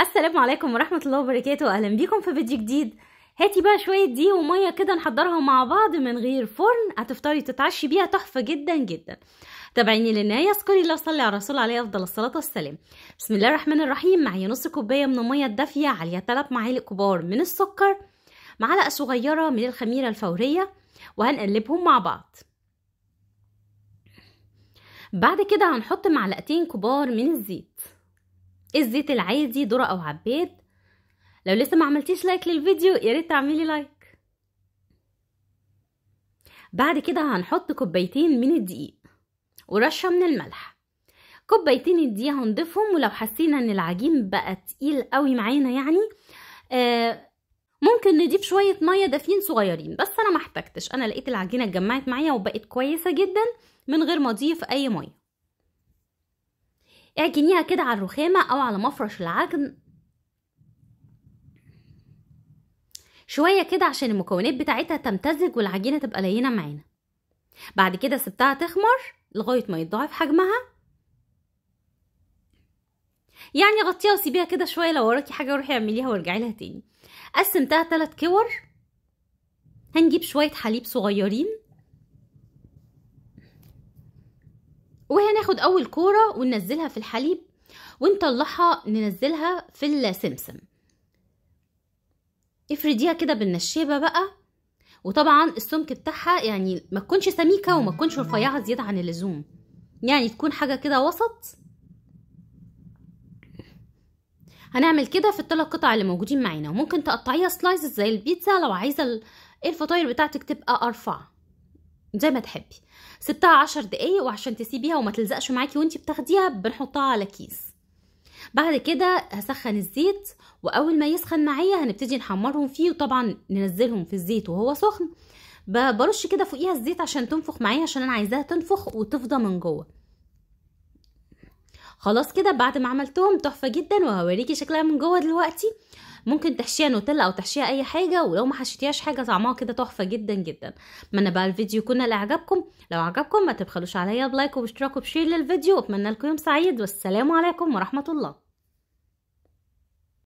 السلام عليكم ورحمة الله وبركاته أهلا بيكم في فيديو جديد هاتي بقى شوية دي ومية كده نحضرها مع بعض من غير فرن هتفطري تتعشي بيها تحفة جدا جدا تابعيني للنهاية اذكري الله صلي على الرسول عليه أفضل الصلاة والسلام بسم الله الرحمن الرحيم معايا نص كوباية من المية الدافية عليها تلات معالق كبار من السكر معلقة صغيرة من الخميرة الفورية وهنقلبهم مع بعض بعد كده هنحط معلقتين كبار من الزيت ايه الزيت العادي ذره او عباد لو لسه ما عملتيش لايك للفيديو يا ريت تعملي لايك بعد كده هنحط كوبايتين من الدقيق ورشه من الملح كوبايتين الدقيق هنضيفهم ولو حسينا ان العجين بقى تقيل قوي معانا يعني آه ممكن نضيف شويه ميه دافيين صغيرين بس انا ما احتجتش انا لقيت العجينه اتجمعت معايا وبقت كويسه جدا من غير ما اضيف اي ميه اعجنيها كده على الرخامة او على مفرش العجن شوية كده عشان المكونات بتاعتها تمتزج والعجينة تبقى لينة معانا بعد كده سبتها تخمر لغاية ما يتضاعف حجمها يعني غطيها وسيبيها كده شويه لو وراكي حاجه روحي اعمليها وارجعي لها تاني قسمتها تلات كور هنجيب شويه حليب صغيرين ناخد اول كوره وننزلها في الحليب ونطلعها ننزلها في السمسم افرديها كده بالنشابه بقى وطبعا السمك بتاعها يعني ما تكونش سميكه وما تكونش رفيعه زياده عن اللزوم يعني تكون حاجه كده وسط هنعمل كده في الثلاث قطع اللي موجودين معانا وممكن تقطعيها سلايسز زي البيتزا لو عايزه الفطاير بتاعتك تبقى ارفع زي ما تحبي سبتها عشر دقايق وعشان تسيبيها وما تلزقش معاكي وانتي بتاخديها بنحطها على كيس بعد كده هسخن الزيت واول ما يسخن معايا هنبتدي نحمرهم فيه وطبعا ننزلهم في الزيت وهو سخن برش كده فوقيها الزيت عشان تنفخ معايا عشان انا عايزاها تنفخ وتفضى من جوه خلاص كده بعد ما عملتهم تحفه جدا وهوريكي شكلها من جوه دلوقتي ممكن تحشيها نوتيلا او تحشيها اي حاجه ولو ما حشيتيهاش حاجه طعمها كده تحفه جدا جدا اتمنى بقى الفيديو يكون لاعجبكم لو عجبكم ما تبخلوش عليا بلايك واشتراك وبشير للفيديو اتمنى لكم يوم سعيد والسلام عليكم ورحمه الله